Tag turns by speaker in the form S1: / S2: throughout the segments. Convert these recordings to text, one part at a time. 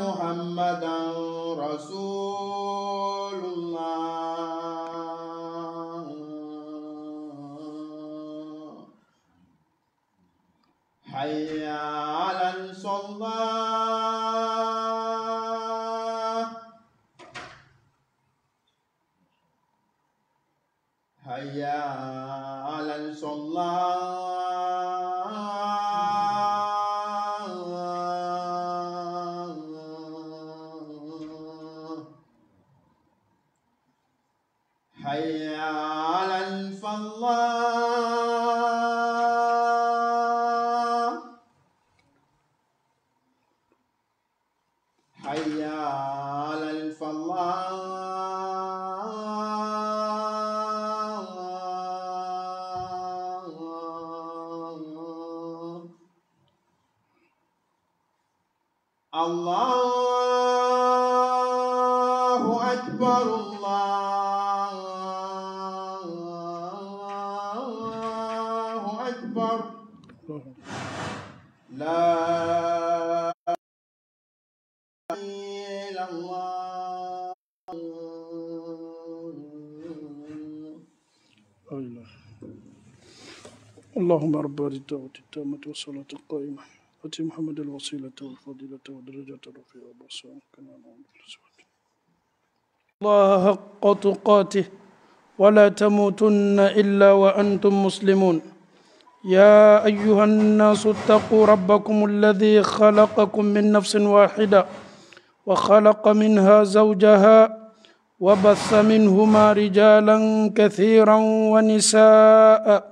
S1: محمدا رسول الله حي على الصلاة حي على الصلاة
S2: اللهم رب هذه الدعوة التامة والصلاة القائمة أتي محمد الوسيلة والفضيلة والدرجة الرفيعة والبصيرة كما الله حق تقاته ولا تموتن إلا وأنتم مسلمون يا أيها الناس اتقوا ربكم الذي خلقكم من نفس واحدة وخلق منها زوجها وبث منهما رجالا كثيرا ونساءً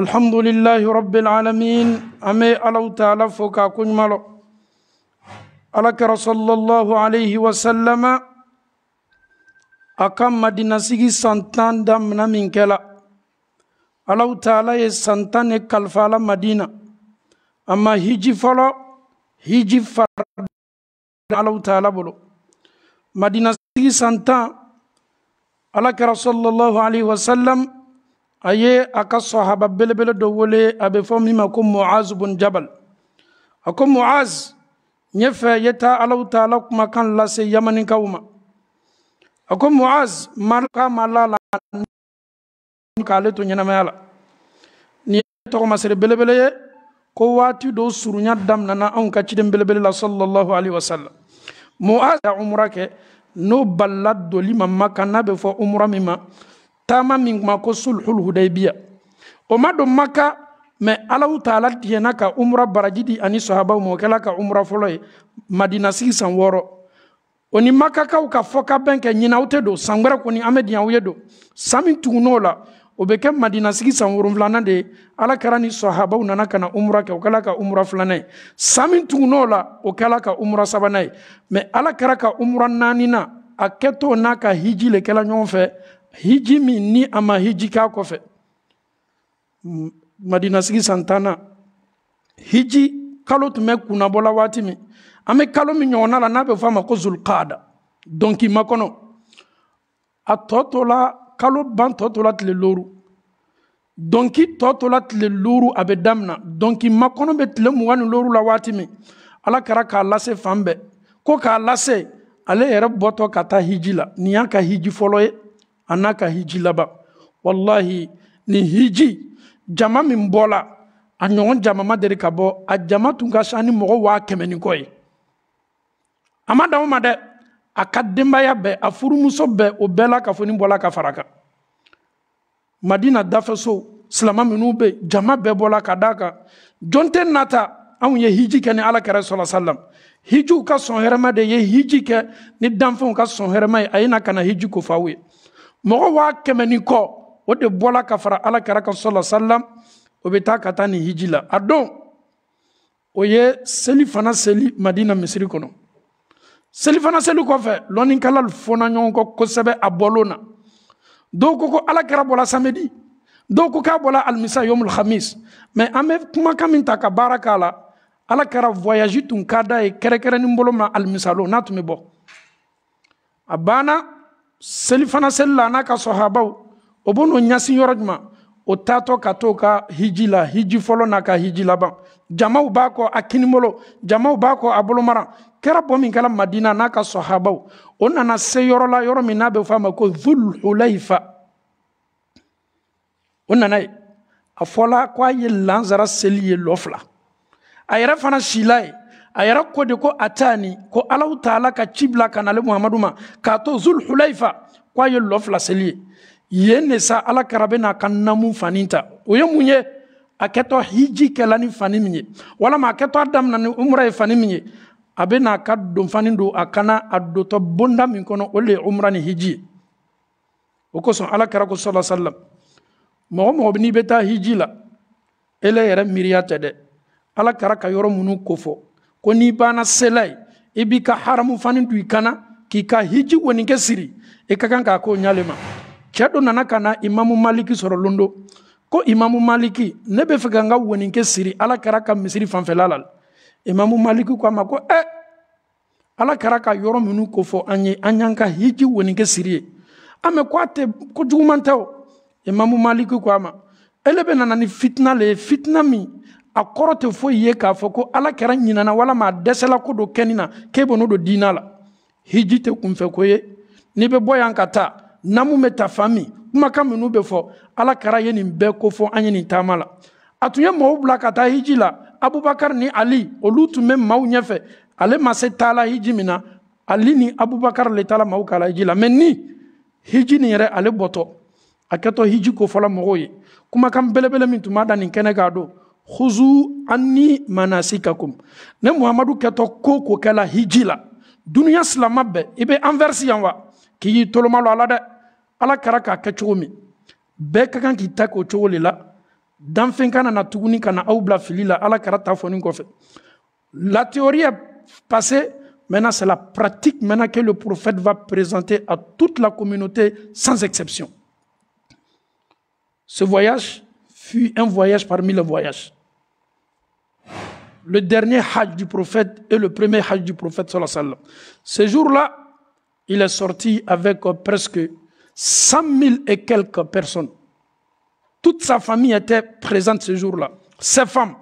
S2: alhamdulillahi rabbil alamin ame alaw taala fo ka kuñumalo ala kara sallallahu alayhi wasallama a kan madinasigi san tan damina min kɛla alaw taala ye san tan ne kalifa ala madina amma hiji fɔlɔ hiji fara alaw taala bolo madinasigi san tan ala kara sallallahu alayhi wasallam a ye a ka sahaba belebele dɔ wele a be fɔ min ma ko moaz bun jabal a ko moaz ɲɛfɛ ye ta alahu taala kumakan lase yamaninkaw ma a ko moaz maka ma la la k'ale to ɲɛnamaya la ni ye tɔgɔmasere belebele ye ko waati dɔ surunya daminana anw ka ciden belebele la salallahu alaihi wasallam moaz ya umura kɛ n'o balila doli ma maka n'a be fɔ umura min ma taama min kuma ko sulhul hudaybiya o ma don maka mɛ alaw taala tiɲɛna ka umra baraji di ani sahabaw ma o kɛla ka umra fɔlɔ ye madinasigi san wɔɔrɔ o ni makakaw ka fɔ ka bɛn kɛ ɲina aw tɛ don san wɛrɛ kɔni an bɛ diɲɛ aw ye don san min tugun n'o la o bɛ kɛ madinasigi san wolonfilanan de ye ala kɛra ni sahabaw nana ka na umra kɛ o kɛla ka umra filanan ye san min tugun n'o la o kɛla ka umra sabanan ye mɛ ala kɛra ka umra naaninan a kɛtɔ n'a ka hiji le kɛla ɲɔgɔn fɛ hiji min ni a hiji k'a kɔfɛ madinasigi san tanna hiji kalo tun bɛ kunnabɔla waati min an bɛ kalo min ɲɔgɔnna la n'a bɛ fɔ a ma ko zulkaada dɔnki makɔnɔ a tɔ tora kalo ban tɔ tora tile looru dɔnki tɔ tora tile looru a bɛ damina dɔnki makɔnɔ bɛ tile mugan ni looru la waati min ala kɛra k'a lase fan bɛɛ ko k'a lase ale yɛrɛ bɔtɔ ka taa hiji la nin y'a ka hiji fɔlɔ ye a n'a ka hiji laban wallahi nin hiji jama min bɔla a ɲɔgɔn jama ma deli ka bɔ a jama tun ka ca ni mɔgɔ waa kɛmɛ ni kɔ ye a ma dan o ma dɛ a ka denbaya bɛɛ a furumuso bɛɛ o bɛɛ la kafoni bɔla ka fara kan madina dafɛso silama minnu bɛ yen jama bɛɛ bɔla ka d'a kan jɔn tɛ nata anw ye hiji kɛ ni ala kɛra salam hijiw ka sɔn hɛrɛma de ye hiji kɛ ni danfɛnw ka sɔn hɛrɛma ye a ye na ka na hiji ko f'aw ye mɔgɔ waa kɛmɛ ni kɔ o de bɔla ka fara ala kɛra ka sɔla salam o bɛ taa ka taa nin hiji la a don o ye seli fana seli madina misiri kɔnɔ seli fana seli kɔfɛ lɔnnikala fɔna ɲɔgɔn kɔ kosɛbɛ a bɔlon na dɔw ko ko ala kɛra bɔla samedi dɔw ko k'a bɔla alimisa yomul hamis mɛ an bɛ kumakan min ta ka baara k'a la ala kɛra voyage tun ka da ye kɛrɛkɛrɛnin bolo ma alimisalo n'a tun bɛ bɔ a banna selifana selila n'a ka sɔhabaw o b'u n'u ɲɛsin yɔrɔ juma o taatɔ ka t'o ka hiji la hiji fɔlɔ n'a ka hiji laban jamaw b'a kɔ a kinibolo jamaw b'a kɔ a bolomara kɛra bɔ min kɛra madina n'a ka sɔhabaw o nana se yɔrɔ la yɔrɔ min n'a bɛ fɔ a ma ko zulhulaifa o nana ye a fɔla ko a ye lansara seli ye lɔ fila a yɛrɛ fana sila ye a yɛrɛ ko de ko atani ko alahu taala ka ci bila ka nale muhamadu ma k'a to zulhulaifa ko a ye lɔ fila seli ye yen de sa ala kɛra bɛna ka namu fani ta o ye mun ye a kɛtɔ hiji kɛla ni fani min ye walama a kɛtɔ a damina ni umra ye fani min ye a bɛna a ka don fani don a kana a dotɔ bonda min kɔnɔ o de ye umra ni hiji ye o kosɔn ala kɛra ko sɔlɔ salam mɔgɔ mɔgɔ n'i bɛ taa hiji la ele yɛrɛ miiriya tɛ dɛ ala kɛra ka yɔrɔ minnu kofɔ koni bana selai ibi e ka haramu fani don kana k'i ka hiji kɔnikɛ siri i e ka kan k'o nyalema ma nana kana imamu maliki soro londo ko imamu maliki ne be fega nga n ka siri ala karaka misiri fanfɛla la imamu maliki ko mako e eh, ala karaka yoro minu ko fo anye anyanka an y'an ka hiji wɔninkɛ siri ame kwate ko a o imamu maliki ko a ma ele nana ni fitna le ye fitina a kɔrɔ tɛ foyi ye k'a fɔ ko ala kɛra ɲinana walama a dɛsɛla ko do kɛni na k'e bɛ n'o don diina la hiji tɛ kunfɛko ye n'i bɛ bɔ yan ka taa namu bɛ ta fan min kumakan minnu bɛ fɔ ala kɛra ye nin bɛɛ kofɔ an ye nin taama la a tun ye maaw bila ka taa hiji la abubakar ni ali olu tun bɛ maaw ɲɛfɛ ale ma se taala hiji min na ali ni abubakar le taala maw kala la hiji la mɛ ni hiji nin yɛrɛ ale bɔtɔ a kɛtɔ hiji kofɔla mɔgɔw ye kumakan belebele min tun b'a da nin kɛnɛ k'a don huzu anni manasikakum ne muhamadu kɛtɔ ko ko kɛla hiji la duniɲa silama be anversi k'i y'i toloma lɔ ala dɛ ala kɛra k'a k'i na tuguni na aw la ala kɛra ta la théorie est passée maintenant c'est la pratique maintenant que le prophète va présenter à toute la communauté sans exception ce voyage fut un voyage parmi les voyages. Le dernier hajj du prophète et le premier hajj du prophète. Sallallahu alayhi wa Ce jour-là, il est sorti avec presque 100 000 et quelques personnes. Toute sa famille était présente ce jour-là, ses femmes.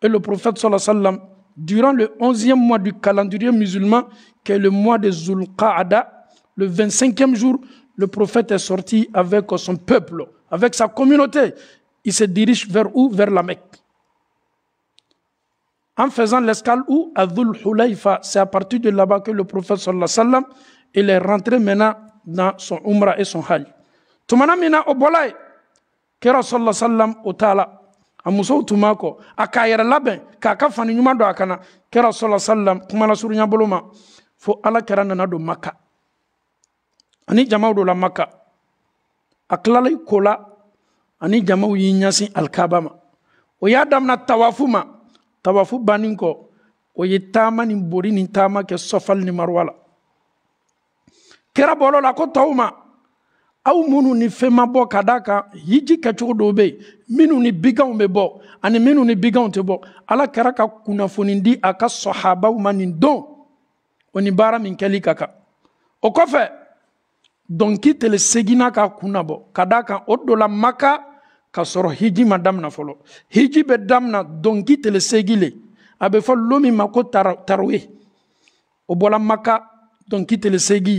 S2: Et le prophète, sallallahu alayhi wa durant le 11e mois du calendrier musulman, qui est le mois de Zulqa'ada, le 25e jour, le prophète est sorti avec son peuple, avec sa communauté il se dirige vers où Vers la Mecque. En faisant l'escale où À Dhul hulaifa c'est à partir de là-bas que le prophète sallallahu alayhi wa sallam, il est rentré maintenant dans son Umrah et son Hajj. Tumana mina obolai, kera sallallahu sallam utala amuso musow tun b'a kɔ fani ɲuman don akana kana kɛra sallam kumana surunya bolo Fu fo ala kera nana maka ani jamaw do la maka akla tilala kola. ani jamaw y'i ɲɛsin alikaba ma o y'a damina tawafu ma tawafu banin kɔ o ye taama ni bori ni taama kɛ sɔfali ni maruwa la kira bɔlɔ la ko tɔw ma aw minnu ni fɛn ma bɔ ka da kan hiji kɛcogo dɔw bɛ yen minnu ni biganw bɛ bɔ ani minnu ni biganw tɛ bɔ ala kɛra ka kunnafoni di a ka sɔhabaw ma nin don o ni baara min kɛli ka kan o kɔfɛ dɔnki tele seginna k'a kun nabɔ ka da kan o dɔ la maka k'a sɔrɔ hiji ma damina fɔlɔ hiji bɛ damina dɔnki tele seegi le a bɛ fɔ lo min ma ko tarowe o bɔla maka dɔnki tele seegi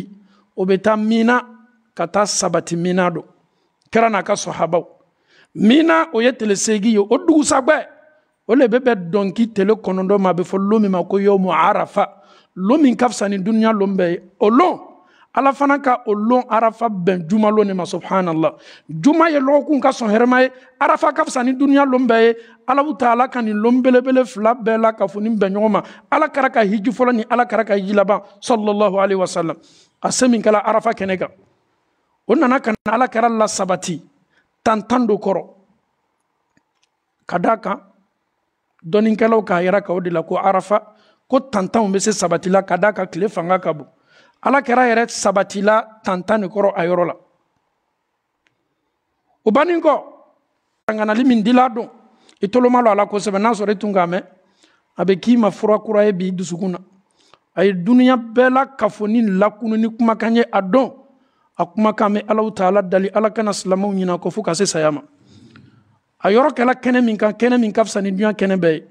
S2: o bɛ taa mina ka taa sabati mina don kɛra n'a ka sɔhabaw mina o ye tele seegi ye o dugusagbɛ o le bɛ bɛn dɔnki tele kɔnɔntɔn ma a bɛ fɔ lo min ma ko yɔmu arafa lo min ka fisa ni dunuya lon bɛɛ ye o lon ala fana ka o lon arafa bɛn juma lon ne ma subhanallah juma ye lɔgɔkun ka sɔn hɛrɛma ye arafa ka fisa ni duniɲa lon bɛɛ ye alaw taala ala ka nin lon belebele fila bɛɛ la ka funi bɛn ɲɔgɔn ma ala kɛra ka hiji fɔlɔ ni ala kɛra ka hiji laban sallallahu alaihi wasallam a se min kɛla arafa kɛnɛ kan o nana ka na ala kɛra lasabati tan tan do kɔrɔ ka da kan k'a yira ka o de la ko arafa ko tantanw bɛ se sabatila ka da kan tile fanga ka bon ala kɛra yɛrɛ sabatila tantan ni kɔrɔ a yɔrɔ la o banin kɔ tanganali min dila don i toloma lo a la kosɛbɛ n'a sɔrɔ i tun k'a mɛn a bɛ k'i ma fura kura ye bi dusukun na a ye duniya bɛɛ la kafoni ni lakunu ni kumakan ye a don a kumakan bɛ alaw ta ala dali ala kana silamɛw ɲina kɔ fo ka se saya ma a yɔrɔ kɛla kɛnɛ min kan kɛnɛ min ka fisa ni duɲa kɛnɛ bɛɛ ye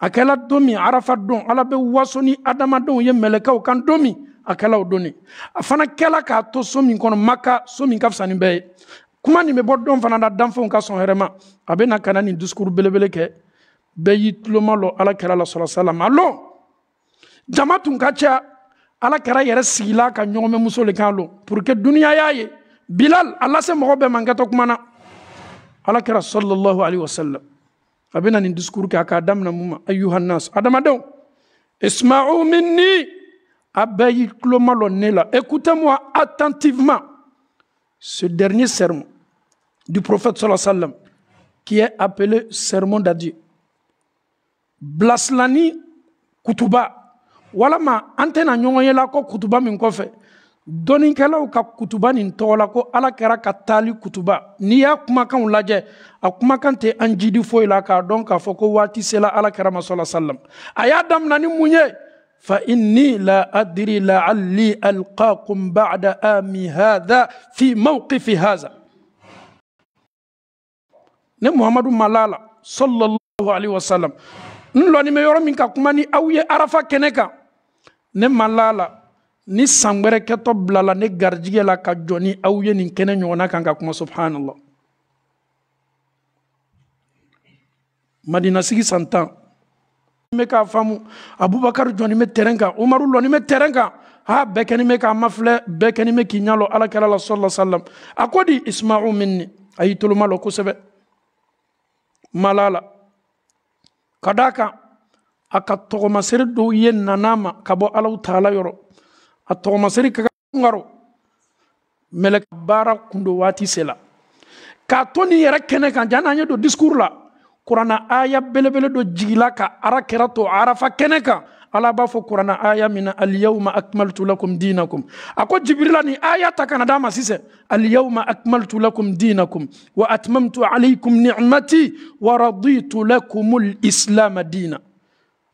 S2: a kɛla don min arafa don ala bɛ waso ni adamadenw ye mɛlɛkɛw kan don min a kɛla o don a fana kɛla k'a to so min kɔnɔ maka so min ka fisa ni bɛɛ ye kuma nin bɛ bɔ don fana na danfɛnw ka sɔn hɛrɛ ma a bɛ na ka na nin dusukuru belebele kɛ bɛɛ y'i tuloma lɔ ala kɛra la sɔrɔ salam alon jama tun ka ca ala kɛra yɛrɛ sigila ka muso le kan lo pour que duniya y'a ye bilal a lase mɔgɔ bɛɛ man kɛtɔ kuma na ala kɛra sallallahu alaihi wasallam a bɛ na nin dusukuru kɛ a k'a damina mun ma ayuha nas adamadenw isma'u minni Écoutez-moi attentivement ce dernier sermon du prophète sallam qui est appelé sermon d'adieu. Blaslani Kutuba. ma antena nyongoyela ko kutuba min kofe. kela ka kutuba nin tɔgɔ ko ala katali kutuba n'i y'a ulaje, laje. a kumakan te an jidi k'a sela ala فإني لا أدري لعلي ألقاكم بعد آمي هذا في موقف هذا محمد ملالا صلى الله عليه وسلم نلواني ميورا منك كماني أوي أرفا كنكا نمالالا ni san wɛrɛ kɛtɔ bilala ne garijigɛ la ka jɔ ni aw ye nin kɛnɛ ɲɔgɔnna kan ka kuma subhanallah madinasigi san tan meka famu abubakar joni me tɛrɛn umaru loni me terenka ha bekeni meka mafle bekeni meki nyalo ala kala la sallallahu salam a di isma'u minni a malo toloma malala. Kadaka mala la do yen nanama, kabo ala tɔgɔmasere dɔw ye nana ma ka taala yɔrɔ ka kundo wati sela. Katoni kan jananya do discours la kurana aya belebele dɔ jigila ka ara kɛra to arafa kɛnɛ kan ala b'a fɔ kurana aya min na alyawma akmaltu lakum dinakum a ko jibirila ni aya ta kana d'a ma sisɛ alyawma akmaltu lakum dinakum wa atmamtu alaykum ni'mati wa raditu lakum alislama dina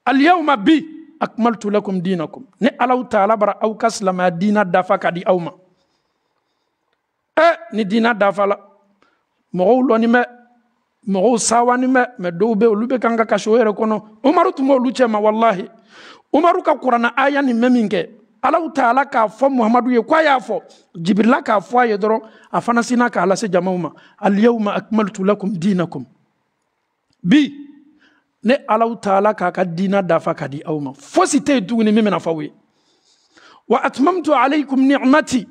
S2: alyawma bi akmaltu lakum dinakum ni alaw taala bara aw ka silamaya diina dafa ka di aw ma ɛ ni diina dafala mɔgɔw lɔni bɛ mɔgɔw sawani bɛ mɛ dɔw bɛ olu bɛ ka kasi o umaru tumo b'olu cɛ ma walahi umaru ka kuranna aya ni mɛ ala kɛ ala k'a fo muhamadu ye kwa y'a fɔ jibirila k'a fo a ye dɔrɔn a sina k'a lase jamaw ma aliyawma akmaltu lakum dinakum bi ne ala ta ala k'a ka diina dafa ka di aw ma fosi tɛ yen fawe wa atmamtu alaykum ni'mati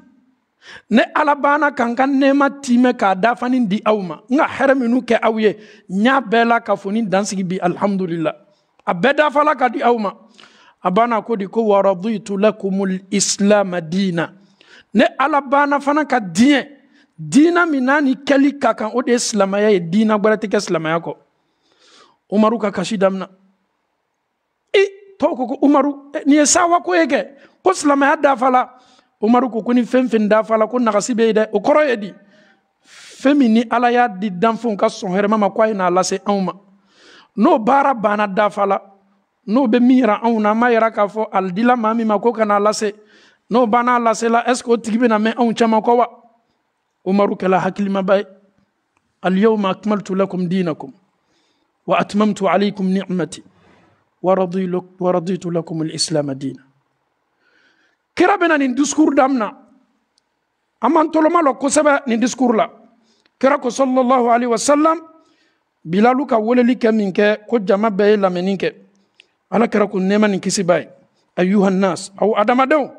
S2: ne ala banna ka n ka nɛɛma tiimɛ k'a dafani di aw ma n ka hɛrɛ minnu kɛ aw ye n y'a bɛɛ la ka foni dansigi bi alihamudulila a bɛɛ dafala ka di aw ma a banna ko di ko waraditu lakumul islama diina ne ala banna fana ka diɲɛ diina min n'a ni kɛli ka kan o de ye silamaya ye diina gwɛrɛ tɛ kɛ silamaya kɔ umaru ka kasi damina i tɔw ko ko umaru n'i ye sawa ko ye kɛ ko silamaya dafala umaru ko ko ni la ko nagasi bɛ yen dɛ o di ni ala y'a di danfɛnw ka sɔn hɛrɛma ma k'a n'a n'o bara bana dafa la n'o be mira yira anw na an k'a fɔ a dila mami ma ko n'a lase n'o bana la lasela est ce que na me anw caman kɔ wa umaru kɛla hakilimaba al yawma akmaltu lakum dinakum wa atmamtu alaykum ni'mati lakum لكم الإسلام دينا kira bena nin discours damina an man toloma lɔ kosɛbɛ nin discours la kira ko sallallahu alaihi wasallam bilalu ka weleli kɛ min kɛ ko jama bɛɛ ye lamɛnni kɛ ala kira ko nɛɛma nin kisi b'a ye ayuha nas aw adamadenw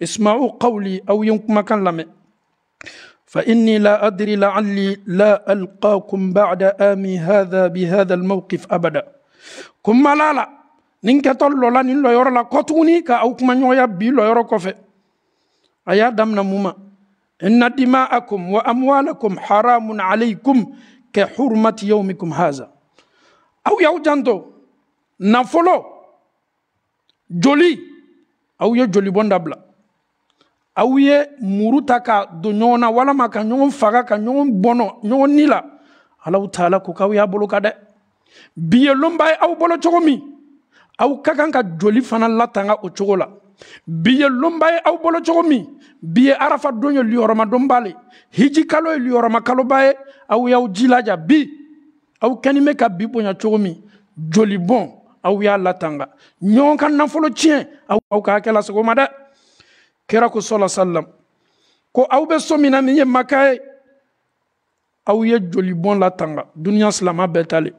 S2: isma'u qawli aw ye n kumakan lamɛn fa inni la adri la'alli la alqakum ba'da ami hadha bihadha almawqif abada kun malala nin kɛtɔ lɔla nin lɔyɔrɔ la kɔtuguni ka aw kumaɲɔgɔnya bi lɔyɔrɔ kɔfɛ a y'a damina mun ma inna dima'akum wa amwalakum haramun alaykum ka hurmati yawmikum haza aw y'aw janto nafolo joli aw ye jolibɔn dabila aw ye muru ta ka don ɲɔgɔn na walama ka ɲɔgɔn faga ka ɲɔgɔn bɔnɔ ɲɔgɔn ni la alaw taala ko k'aw y'a bolo ka dɛ bi ye lonba ye aw bolo cogo min aw ka kan ka joli fana latanga o cogo la bi ye lonba ye aw bolo cogo min bi ye arafa don ye liyɔrɔma donba le hiji kalo ye liyɔrɔma kaloba ye aw y'aw jilaja bi aw kɛnin bɛ ka bi bonya cogo min joli bɔn aw y'a latanga ɲɔgɔn ka nafolo tiɲɛ aw ka hakɛ lasago ma dɛ kira ko sɔla salam ko aw be so min na min ye maka ye aw ye joli bɔn latanga duniɲa silama bɛɛ ta le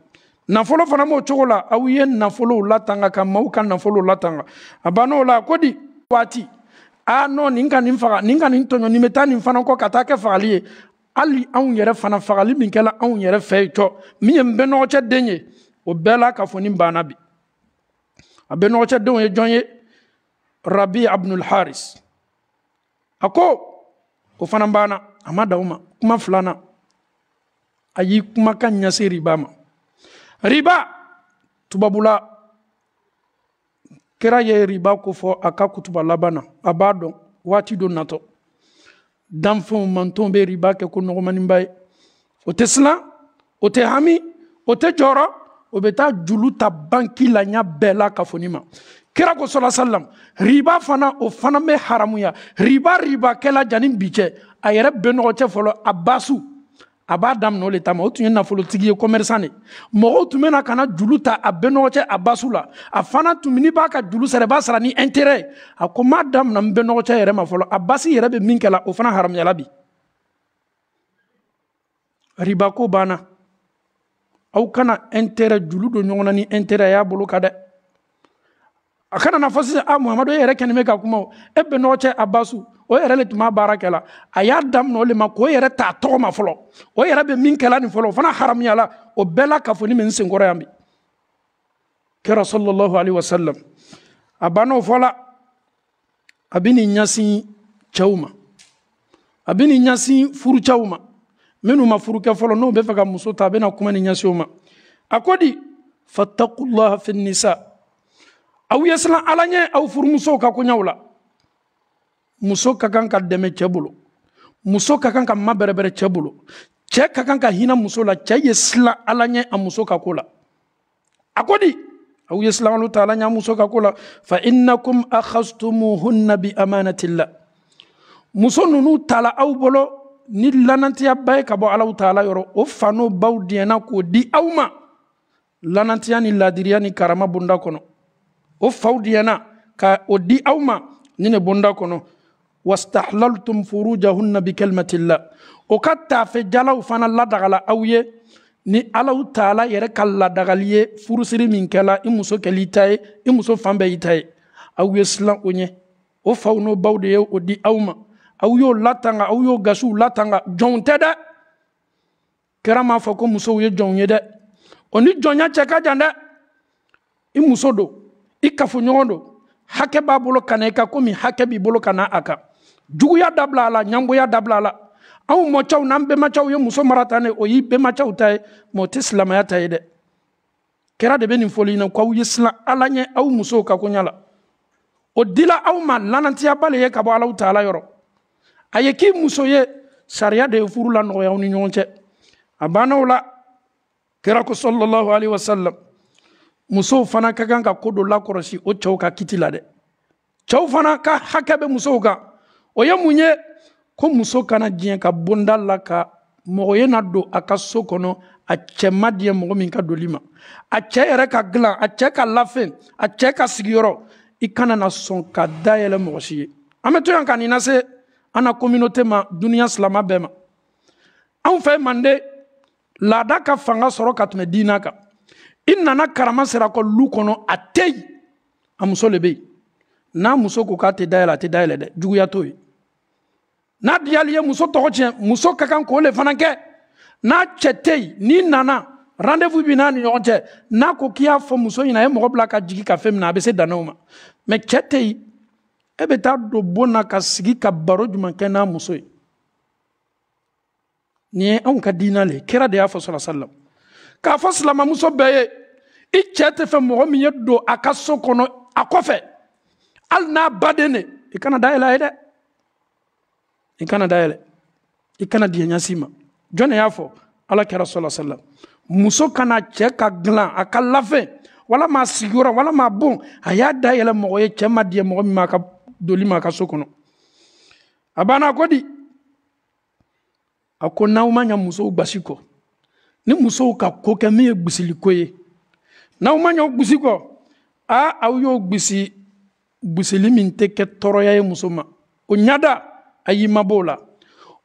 S2: nafolo fana m'o cogo la aw ye nafolow latanga ka maw ka nafolow latanga a bann'o la ko di waati a nɔ nin ka nin faga nin ka nin tɔɲɔ nin bɛ taa nin fana kɔ ka taa kɛ fagali ye hali anw yɛrɛ fana fagali min kɛla anw yɛrɛ fɛ yen cɔ min ye n bɛ nɔgɔcɛ den ye o bɛɛ la k'a fɔ nin banna bi a bɛ nɔgɔcɛ denw ye jɔn ye rabi abdul haris a ko o fana banna a ma dan o ma kuma filanan a y'i kumakan ɲɛse riba ma riba tubabula kira ye riba ko fɔ a ka kutuba laban na a b'a dɔn waati dɔ natɔ danfɛnw mantonw bɛ riba kɛ ko nɔgɔmaninba ye o tɛ silan o tɛ hami o tɛ jɔrɔ o bɛ taa julu ta banki la ɲa bɛɛ la kafoni ma kira ko sala salam riba fana o fana bɛ haramuya riba ribakɛla jani bi cɛ a yɛrɛ bɛnɔgɔ cɛ fɔlɔ a basu a b'a daminɛ o le tama o tun ye nafolotigi ye commerçant de mɔgɔw tun bena kana juru ta a bɛɛ nɔgɔcɛ a basu la a fana tun n'i b'a ka juru sara i b'a sara ni intérɛt a ko m'a damina n bɛɛ nɔgɔcɛ yɛrɛ ma fɔlɔ a basi yɛrɛ be min kɛla o fana haramuyala bi ribako banna aw kana intérɛt julu don ɲɔgɔn na ni intérɛt a y'a bolo ka dɛ akana kana na fɔ a ah, muhamadu e yɛrɛ kɛnin bɛ ka kuma o e bɛ n'o cɛ abasu o yɛrɛ le tuma b'a baara kɛ la a y'a daminɛ o le ma k'o yɛrɛ t'a tɔgɔ ma fɔlɔ o yɛrɛ bɛ min kɛla nin fɔlɔ o fana haramuyala o bɛɛ la kafoni min sen kɔrɔ yan bi kɛra sɔlɔlɔhu alayhi wa sallam a banna o fɔla a bɛ nin ɲɛsin cɛw ma a bɛ nin ɲɛsin furucɛw ma minnu ma furu kɛ fɔlɔ n'o bɛ fɛ ka muso ta a bɛ na kuma ni ɲɛsin o ma a ko di fatakullah fi nisa aw ye ya siran ala ɲɛ aw furumusow ka koɲaw la muso ka kan ka dɛmɛ cɛ bolo muso ka kan ka mabɛrɛbɛrɛ cɛ bolo cɛ ka kan ka hina muso la cɛ ye ala ɲɛ a muso ka ko la di aw ye silan ta ala ɲɛ a muso ka ko la fa innakum akhastumuhunna bi amanatillah muso ninnu tala aw bolo ni lanatiyaba ye ka bɔ alaw taala yɔrɔ o baw diɲɛna k'o di aw ma lanatiya ni ladiriya ni karama bunda kono o faudiana ka o di aw ma ni ne bonda kono wastahlaltum furujahunna bikalimatillah o ka jalaw fana ladagala aw ye ni alaw taala yɛrɛ ka ladagali ye furusiri min kɛla i muso kɛli ta ye i muso fan i ta ye aw ye silan o ɲɛ o faw n'o baw de ye o di aw ma aw y'o latanga aw y'o gasiw latanga jɔnw tɛ dɛ kɛra m'a fɔ ko musow ye jɔnw ye dɛ o ni jɔnya cɛ ka jan dɛ i muso don i kafoɲɔgɔn do hakɛ b'a bolo kana i ka komi hakɛ b'i bolo kana a kan juguya dabila a la ɲangoya dabila a la anw mɔcɛw n'an bɛmacɛw ye muso mara tan o y'i bɛmacɛw ta ye mɛ tɛ silamaya ta ye dɛ kɛra de bɛ nin fɔli ɲɛna k'aw ye silan ala ɲɛ aw musow ka koɲa la o dila aw ma lanatiyaba le ye ka bɔ alaw taala yɔrɔ a ye k'i muso ye sariya de ye furu la nɔgɔya aw ni ɲɔgɔn cɛ a bannaw la kira ko sɔlɔlɔhu alayhi wa sallam musow fana ka kan ka ko dɔ lakɔlɔsi o cɛw ka kiti la dɛ cɛw fana ka hakɛ bɛ musow kan o ye mun ye ko muso kana diɲɛ ka bonda la ka mɔgɔ ye na don a ka so kɔnɔ a cɛ ma diɲɛ mɔgɔ min ka doli ma a cɛ yɛrɛ ka gilan a cɛ ka lafen a cɛ ka sigiyɔrɔ i kana na sɔn ka dayɛlɛ mɔgɔ si ye an bɛ to yan ka nin lase an na kominote ma duniɲa silama bɛɛ ma anw fɛ mande laada ka fanga sɔrɔ ka tɛmɛ diina kan i nana karama sira kɔ lu kɔnɔ a tɛ yen a muso le bɛ yen n'a muso ko k'a tɛ dayɛlɛ a tɛ dayɛlɛ dɛ juguya t'o ye n'a diyali ye muso tɔgɔ tiɲɛ muso ka kan k'o le fana kɛ n'a cɛ tɛ yen n'i nana rendez-vous bɛ n'a ni ɲɔgɔn cɛ n'a ko k'i y'a fɔ muso ɲɛna a ye mɔgɔ bila ka jigin ka fɛn min na a bɛ se dannaw ma mɛ cɛ tɛ yen e bɛ taa don bon na ka sigi ka baro jumɛn kɛ n'a muso ye nin ye anw ka diinɛ le ye kira de y'a fɔ sɔrɔ sallam k'a fɔ silamamuso bɛɛ ye i cɛ tɛ fɛ mɔgɔ min ye don a ka so kɔnɔ a kɔfɛ hali n'a baden ne i kana dayɛlɛ a ye dɛ i kana dayɛlɛ i kana diɲɛɲasi ma jɔn de y'a fɔ ala kɛra sɔla salam muso kana cɛ ka dilan a ka lafɛn walama a sigiyɔrɔ walama bon a y'a dayɛlɛ mɔgɔ ye cɛ ma diɲɛ mɔgɔ min ma ka doli ma a ka so kɔnɔ a banna ko di a ko n'aw ma ɲa musow basi kɔ ni musow ka ko kɛ min ye gosiliko ye n'aw ma ɲɛ gosi kɔ a aw y'o gosi gosili min tɛ kɛ tɔɔrɔya ye muso ma o ɲada a y'i mabɔ o la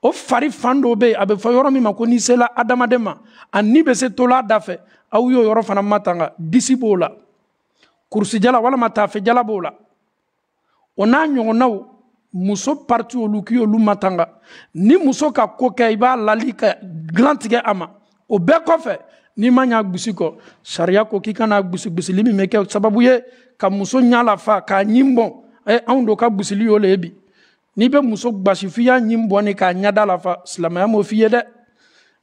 S2: o fari fan dɔ bɛ yen a bɛ fɔ yɔrɔ min ma ko n'i sela adamaden ma a ni bɛ se tola da fɛ aw y'o yɔrɔ fana matanga disi b'o la kurusijala walama taafejala b'o la o n'a ɲɔgɔnnaw muso pariti olu k'i y'olu matanga ni muso ka ko kɛ i b'a lali ka dilan tigɛ a ma o bɛɛ kɔfɛ n'i ma ɲa gusi kɔ sariya ko k'i kana gusi gusili min bɛ kɛ sababu ye ka muso ɲa lafa k'a ɲin bɔn ɛ anw do ka gusili y'o le ye bi n'i bɛ muso gbasi f'i y'a ɲin bɔnni k'a ɲɛda lafa silamɛya m'o f'i ye dɛ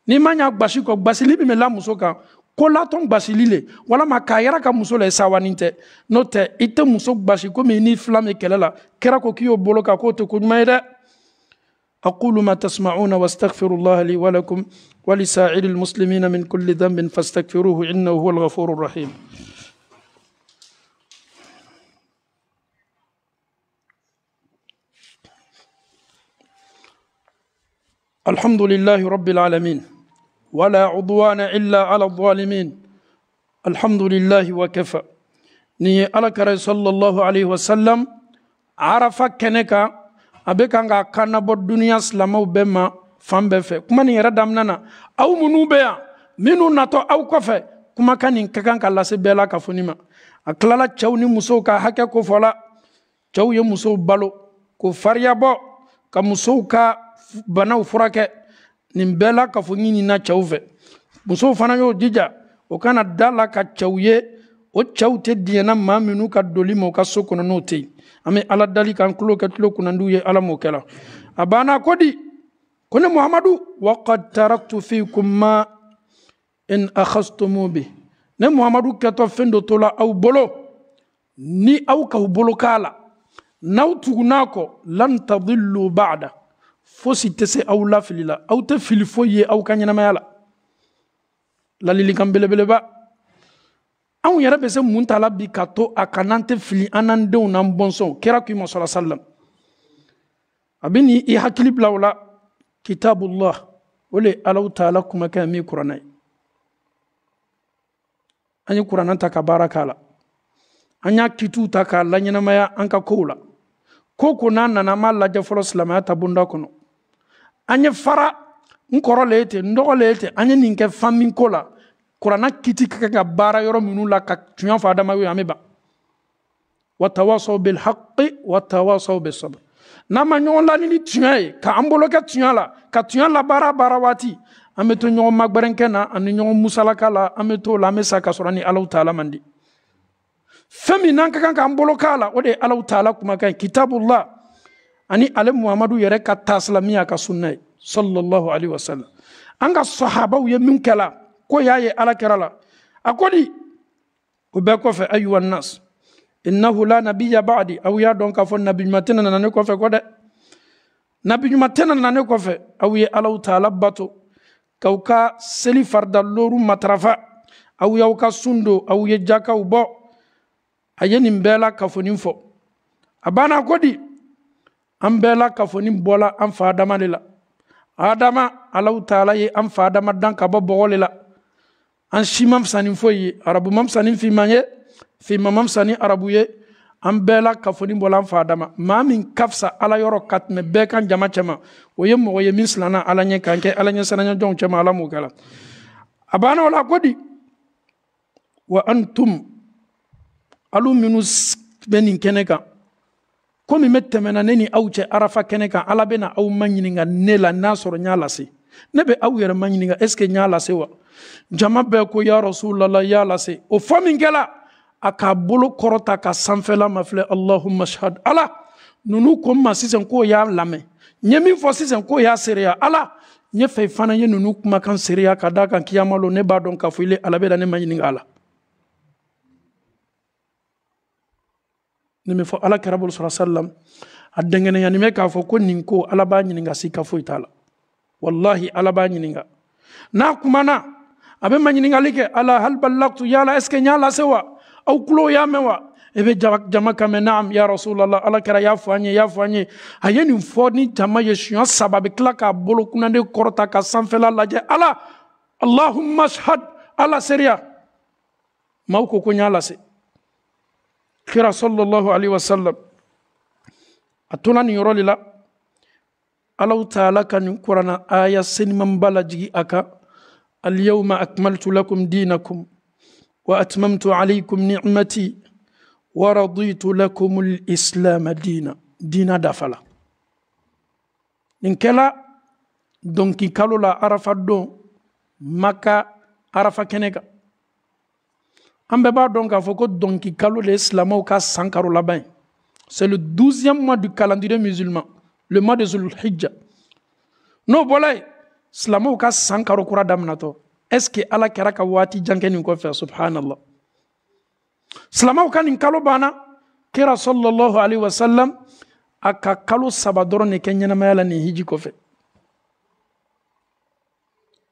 S2: n'i ma ɲa gbasi kɔ gbasili min bɛ la muso kan ko latɔn gbasili le walama k'a yɛrɛ ka muso la i sawanin tɛ n'o tɛ i tɛ muso gbasi komi i ni fila min kɛlɛ la kɛra ko k'i y'o bolo kan k'o tɛ koɲuman ye dɛ أقول ما تسمعون واستغفر الله لي ولكم ولسائر المسلمين من كل ذنب فاستغفروه إنه هو الغفور الرحيم الحمد لله رب العالمين ولا عدوان إلا على الظالمين الحمد لله وكفى ني ألك صلى الله عليه وسلم عرفك كنكا a bɛ kan k'a kan nabɔ duniya silamɛw bɛɛ ma fan bɛɛ fɛ kuma nin yɛrɛ damina na aw minnu bɛ yan minnu natɔ aw kɔfɛ kumakan nin ka kan ka lase bɛɛ la kafoni ma a tilala cɛw ni musow ka hakɛ kofɔla cɛw ye musow balo k'o fariyabɔ ka musow ka banaw furakɛ nin bɛɛ la kafo na cɛw fɛ musow fana y'o jija o kana da la ka cɛw ye o cɛw tɛ diɲɛna ma minu ka doli ma u ka so kɔnɔ n'o tɛ yen an bɛ ala dali k'an tulo kɛ tulo kunnandiw ye ala m'o kɛla a banna ko di ko ne muhamadu waqad taraktu fikum ma in akhastumu bi ne muhamadu kɛtɔ fɛn dɔ tola aw bolo ni aw k'aw bolo k'a la n'aw tugun'a kɔ lan tadillu ba'da fosi tɛ se aw lafili la aw tɛ fili foyi ye aw ka ɲɛnamaya la lalilikan belebeleba anw yɛrɛ bɛ se mun ta bi ka to a kan tɛ fili an n'an denw n'an bɔnsɔnw kira k'i ma sɔrɔ salam a bɛ n'i i hakili bila o la kitabullah o de ye alaw taala kumakan min kuranna ye an ye kuranna ta ka baara k'a la an y'a kituw ta k'a laɲɛnamaya an ka kow la ko ko n'a nana an b'a lajɛ fɔlɔ silamɛya ta bonda kɔnɔ an ye fara n kɔrɔlen ten n dɔgɔlen ten an ye nin kɛ fan min ko la kurana kiti ka kan ka baara yɔrɔ minnu la ka tiɲɛ fɔ adamadenw ye an bɛ ban watawasaw bil haqi watawasaw bis sabr n'an ma ɲɔgɔn lani ni tiɲɛ ye k'an bolo kɛ tiɲɛ la ka tiɲɛ la baara baara waati an bɛ to ɲɔgɔn magbɛrɛnkɛ na ani ɲɔgɔn musalaka la an bɛ t'o la an bɛ sa ka sɔrɔ ni alaw taala man di fɛn min n'an ka kan k'an bolo k'a la o de ye alaw taala kumakan ye kitabula ani ale muhamadu yɛrɛ ka tasilamiya ka sunna ye sallallahu alaihi wasallam an ka sahabaw ye min kɛla ko y'a ye alakira la a ko di o bɛɛ kɔfɛ ayuha nas innahu la nabiya ba'di aw y'a dɔn k'a fɔ nabi ɲuman tɛna nana ne kɔfɛ ko dɛ nabi ɲuman tɛna nana ne kɔfɛ aw ye alaw taala bato k'aw ka seli farida loru matarafa aw y'aw ka sun don aw ye jakaw bɔ a ye nin bɛɛ la kafonin fɔ a banna ko di an bɛɛ la kafonin bɔla an fa adama le la adama alaw taala ye an fa adama dan ka bɔ bɔgɔ le la an si ma fisanin foyi ye arabu ma fisanin finman ye finman ma fisanin arabu ye an bɛɛ la kafoni bɔla an fa dama maa min ka fisa ala yɔrɔ ka tɛmɛ bɛɛ kan jama cɛma o ye mɔgɔ ye min silanna ala ɲɛ kan kɛ ala ɲɛ sanayajɔnw cɛma ala m'o kɛla a banna o la ko di wa antum alu minnu bɛ nin kɛnɛ kan komi bɛ tɛmɛna ne ni aw cɛ arafa kɛnɛ kan ala bɛna aw ma ɲininka ne la n'a sɔrɔ n y'a lase ne bɛ aw yɛrɛ ma ɲininka est ce que n y'a lase wa jama bɛɛ ko ya rasulala ya lase o fɔ min kɛla a k'a bolo kɔrɔta ka sanfɛla ma filɛ allahuma shahad ala nunu ko n ma sisan k'o y'a lamɛ n min fɔ sisan k'o y'a seereya ala n fɛ fana ye nunu kumakan seereya ka daa kan kiyama lo ne b'a dɔn k'a fɔ ile ala bɛ da ne ma ɲininga la ne min fɔ ala kɛra bolo sɔrɔ salam a dɛngɛnɛyani bɛ k'a fɔ ko nin ko ala b'a ɲininga si ka foyi t'a la wallahi ala b'a ɲininga n'a kumana a bɛ maɲiningali kɛ ala hal ballagtu yala est ce que n y'a lase wa aw kulo y'a mɛn wa i bɛ jama kan mɛn naam ya rasulallah ala kɛra y'a fɔ an ye y'a fɔ an ye jama ye siɲɛ saba bolo kunnande kɔrɔta ka sanfɛla lajɛ ala allahumma shahad ala seereya maaw ko ko n kira sallallahu alaihi wasallam atuna tora nin yɔrɔ de la alaw aya senimanba lajigi a اليوم أكملت لكم دينكم وأتممت عليكم نعمتي ورضيت لكم الإسلام دينا دينا دفلا نكلا دونكي كالولا عرفة دون مكا عرفة كنكا an bɛɛ دونكا فوكو دونكي fɔ ko dɔnki kalo de ye silamɛw ka san c'est le douzième mois du calendrier musulman le mois de zulhijja n'o bɔla yen silamɛw ka san karo kura daminɛtɔ est ce ala kɛra ka waati jan nin kɔfɛ subhanallah silamɛw ka nin kalo banna kira sallallahu alaihi wasallam a ka kalo saba dɔrɔn de kɛ ɲɛnamaya la nin hiji kɔfɛ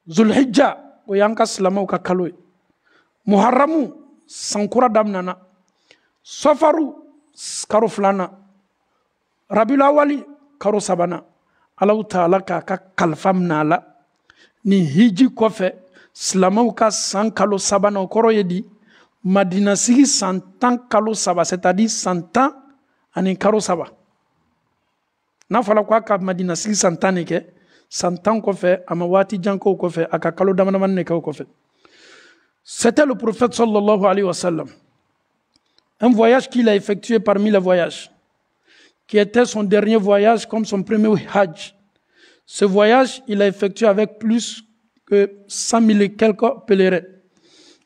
S2: zulhijja o y'an ka silamɛw ka kalo ye muharamu sankura daminɛna safaru karo filana rabilawali karo sabana alaw taala k'a ka kalifa mina la Ni hiji kofe, silamɛw ka san kalo sabanan o kɔrɔ ye di kalo saba c'est-à-dire san tan ani karo saba n'a fɔra ko a ka madinasigi san tan de kɛ san tan kɔfɛ c'était le prophète sallallahu alayhi wa sallam un voyage qu'il a effectué parmi les voyages qui était son dernier voyage comme son premier hajj ce voyage, il a effectué avec plus que 100 000 et quelques pèlerins.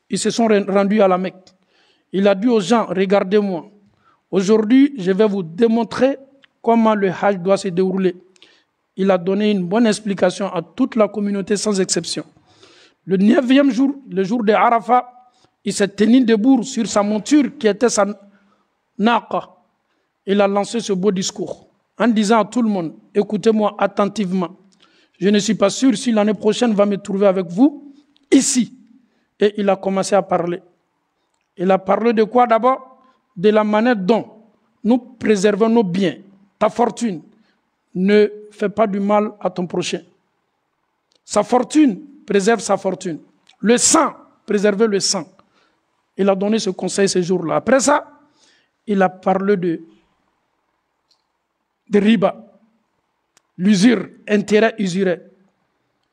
S2: Ils se sont rendus à la Mecque. Il a dit aux gens, regardez-moi, aujourd'hui je vais vous démontrer comment le Hajj doit se dérouler. Il a donné une bonne explication à toute la communauté sans exception. Le neuvième jour, le jour de Arafat, il s'est tenu debout sur sa monture qui était sa naqa. Il a lancé ce beau discours en disant à tout le monde, écoutez-moi attentivement. Je ne suis pas sûr si l'année prochaine va me trouver avec vous ici. Et il a commencé à parler. Il a parlé de quoi d'abord De la manière dont nous préservons nos biens, ta fortune. Ne fait pas du mal à ton prochain. Sa fortune, préserve sa fortune. Le sang, préserve le sang. Il a donné ce conseil ces jours là Après ça, il a parlé de de riba, l'usure, intérêt usuré.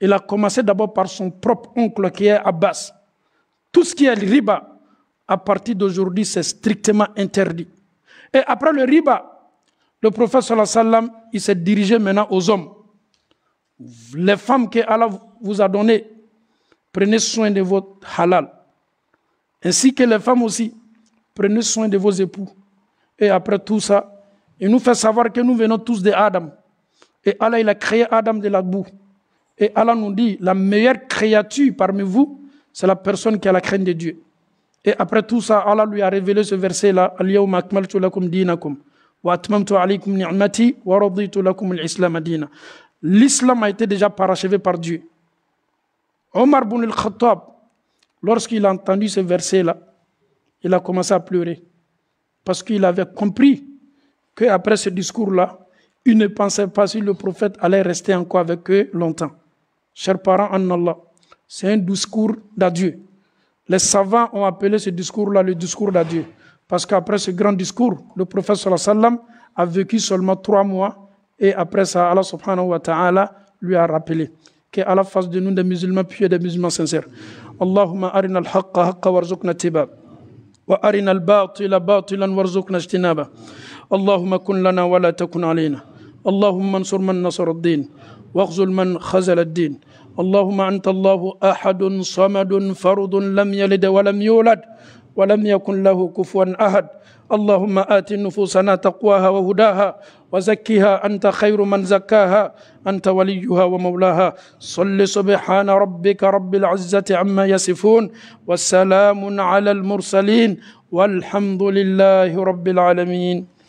S2: Il a commencé d'abord par son propre oncle qui est Abbas. Tout ce qui est riba, à partir d'aujourd'hui, c'est strictement interdit. Et après le riba, le prophète sallam, il s'est dirigé maintenant aux hommes. Les femmes que Allah vous a données, prenez soin de votre halal. Ainsi que les femmes aussi, prenez soin de vos époux. Et après tout ça, il nous fait savoir que nous venons tous de Adam. Et Allah, il a créé Adam de la boue. Et Allah nous dit, la meilleure créature parmi vous, c'est la personne qui a la crainte de Dieu. Et après tout ça, Allah lui a révélé ce verset-là, al-islam L'islam a été déjà parachevé par Dieu. Omar ibn al-Khattab, lorsqu'il a entendu ce verset-là, il a commencé à pleurer. Parce qu'il avait compris après ce discours-là, ils ne pensaient pas si le prophète allait rester encore avec eux longtemps. Chers parents en c'est un discours d'adieu. Les savants ont appelé ce discours-là le discours d'adieu. Parce qu'après ce grand discours, le prophète sallam a vécu seulement trois mois et après ça, Allah subhanahu wa ta'ala lui a rappelé la face de nous des musulmans pieux et des musulmans sincères. Allahumma arina al-haqqa tibab wa arina al jtinaba » اللهم كن لنا ولا تكن علينا اللهم انصر من نصر الدين واخزل من خزل الدين اللهم أنت الله أحد صمد فرد لم يلد ولم يولد ولم يكن له كفوا أحد اللهم آت نفوسنا تقواها وهداها وزكها أنت خير من زكاها أنت وليها ومولاها صل سبحان ربك رب العزة عما يصفون وسلام على المرسلين والحمد لله رب العالمين